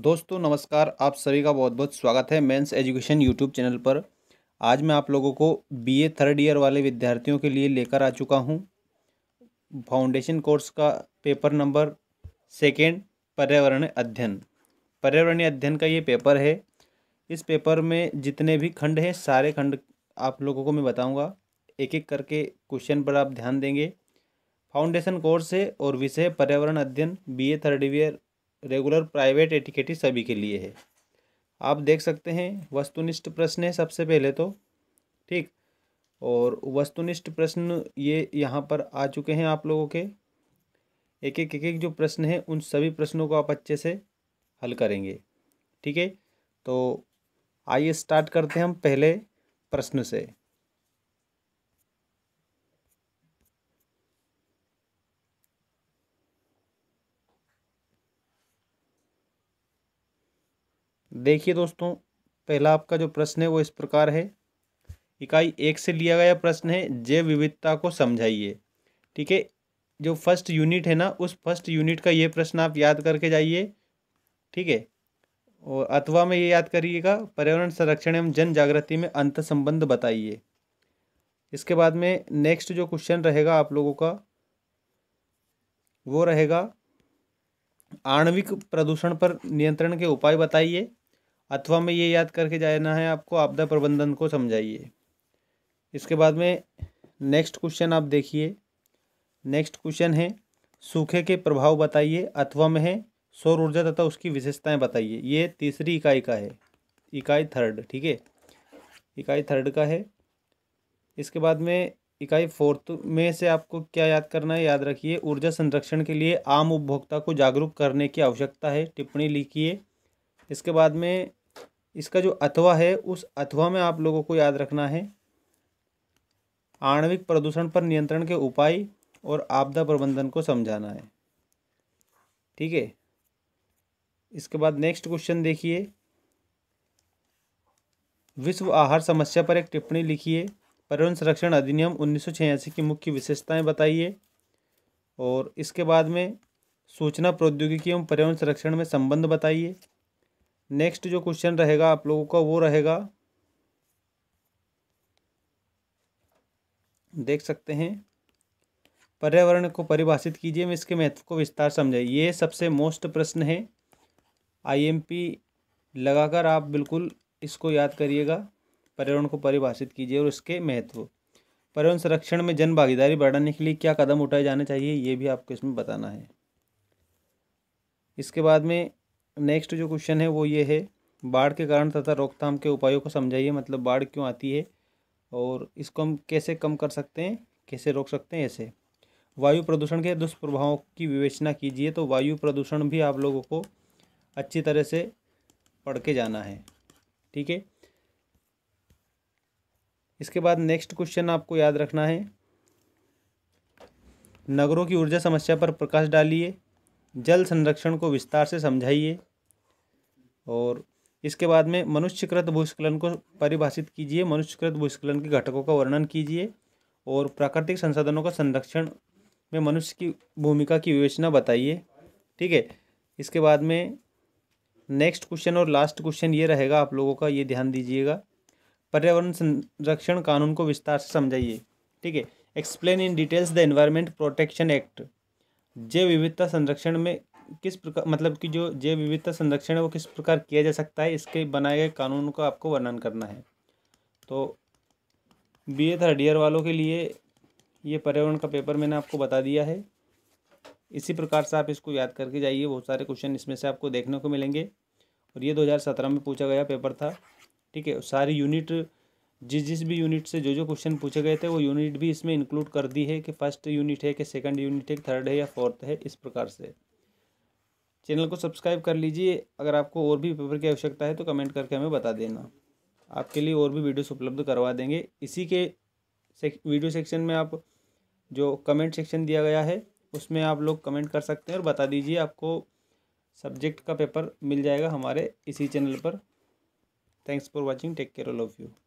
दोस्तों नमस्कार आप सभी का बहुत बहुत स्वागत है मेंस एजुकेशन यूट्यूब चैनल पर आज मैं आप लोगों को बीए थर्ड ईयर वाले विद्यार्थियों के लिए लेकर आ चुका हूं फाउंडेशन कोर्स का पेपर नंबर सेकेंड पर्यावरण अध्ययन पर्यावरणीय अध्ययन का ये पेपर है इस पेपर में जितने भी खंड हैं सारे खंड आप लोगों को मैं बताऊँगा एक एक करके क्वेश्चन पर आप ध्यान देंगे फाउंडेशन कोर्स है और विषय पर्यावरण अध्ययन BA third year regular private ATKT सभी के लिए है आप देख सकते हैं वस्तुनिष्ठ प्रश्न है सबसे पहले तो ठीक और वस्तुनिष्ठ प्रश्न ये यहाँ पर आ चुके हैं आप लोगों के एक एक एक एक जो प्रश्न है उन सभी प्रश्नों को आप अच्छे से हल करेंगे ठीक है तो आइए स्टार्ट करते हैं हम पहले प्रश्न से देखिए दोस्तों पहला आपका जो प्रश्न है वो इस प्रकार है इकाई एक से लिया गया प्रश्न है जैव विविधता को समझाइए ठीक है जो फर्स्ट यूनिट है ना उस फर्स्ट यूनिट का ये प्रश्न आप याद करके जाइए ठीक है और अथवा में ये याद करिएगा पर्यावरण संरक्षण एवं जन जागृति में अंत संबंध बताइए इसके बाद में नेक्स्ट जो क्वेश्चन रहेगा आप लोगों का वो रहेगा आणविक प्रदूषण पर नियंत्रण के उपाय बताइए अथवा में ये याद करके जाना है आपको आपदा प्रबंधन को समझाइए इसके बाद में नेक्स्ट क्वेश्चन आप देखिए नेक्स्ट क्वेश्चन है सूखे के प्रभाव बताइए अथवा में है सौर ऊर्जा तथा उसकी विशेषताएं बताइए ये तीसरी इकाई का है इकाई थर्ड ठीक है इकाई थर्ड का है इसके बाद में इकाई फोर्थ में से आपको क्या याद करना है याद रखिए ऊर्जा संरक्षण के लिए आम उपभोक्ता को जागरूक करने की आवश्यकता है टिप्पणी लिखिए इसके बाद में इसका जो अथवा है उस अथवा में आप लोगों को याद रखना है आणविक प्रदूषण पर नियंत्रण के उपाय और आपदा प्रबंधन को समझाना है ठीक है इसके बाद नेक्स्ट क्वेश्चन देखिए विश्व आहार समस्या पर एक टिप्पणी लिखिए पर्यावरण संरक्षण अधिनियम उन्नीस की मुख्य विशेषताएं बताइए और इसके बाद में सूचना प्रौद्योगिकी एवं पर्यावरण संरक्षण में संबंध बताइए नेक्स्ट जो क्वेश्चन रहेगा आप लोगों का वो रहेगा देख सकते हैं पर्यावरण को परिभाषित कीजिए में इसके महत्व को विस्तार समझाइए ये सबसे मोस्ट प्रश्न है आईएमपी लगाकर आप बिल्कुल इसको याद करिएगा पर्यावरण को परिभाषित कीजिए और इसके महत्व पर्यावरण संरक्षण में जन भागीदारी बढ़ाने के लिए क्या कदम उठाए जाने चाहिए ये भी आपको इसमें बताना है इसके बाद में नेक्स्ट जो क्वेश्चन है वो ये है बाढ़ के कारण तथा रोकथाम के उपायों को समझाइए मतलब बाढ़ क्यों आती है और इसको हम कैसे कम कर सकते हैं कैसे रोक सकते हैं ऐसे वायु प्रदूषण के दुष्प्रभावों की विवेचना कीजिए तो वायु प्रदूषण भी आप लोगों को अच्छी तरह से पढ़ के जाना है ठीक है इसके बाद नेक्स्ट क्वेश्चन आपको याद रखना है नगरों की ऊर्जा समस्या पर प्रकाश डालिए जल संरक्षण को विस्तार से समझाइए और इसके बाद में मनुष्यकृत भूस्खलन को परिभाषित कीजिए मनुष्यकृत भूस्खलन के घटकों का वर्णन कीजिए और प्राकृतिक संसाधनों का संरक्षण में मनुष्य की भूमिका की विवेचना बताइए ठीक है इसके बाद में नेक्स्ट क्वेश्चन और लास्ट क्वेश्चन ये रहेगा आप लोगों का ये ध्यान दीजिएगा पर्यावरण संरक्षण कानून को विस्तार से समझाइए ठीक है explain in details the environment protection act जैव विविधता संरक्षण में किस प्रकार मतलब कि जो जैव विविधता संरक्षण है वो किस प्रकार किया जा सकता है इसके बनाए गए कानून का आपको वर्णन करना है तो बी ए थर्ड ईयर वालों के लिए ये पर्यावरण का पेपर मैंने आपको बता दिया है इसी प्रकार से आप इसको याद करके जाइए बहुत सारे क्वेश्चन इसमें से आपको देखने को मिलेंगे और ये 2017 में पूछा गया पेपर था ठीक है सारी यूनिट जिस जिस भी यूनिट से जो जो क्वेश्चन पूछे गए थे वो यूनिट भी इसमें इंक्लूड कर दी है कि फर्स्ट यूनिट है कि सेकंड यूनिट है कि थर्ड है या फोर्थ है इस प्रकार से चैनल को सब्सक्राइब कर लीजिए अगर आपको और भी पेपर की आवश्यकता है तो कमेंट करके हमें बता देना आपके लिए और भी वीडियोस उपलब्ध करवा देंगे इसी के सेक, वीडियो सेक्शन में आप जो कमेंट सेक्शन दिया गया है उसमें आप लोग कमेंट कर सकते हैं और बता दीजिए आपको सब्जेक्ट का पेपर मिल जाएगा हमारे इसी चैनल पर thanks for watching take care all of you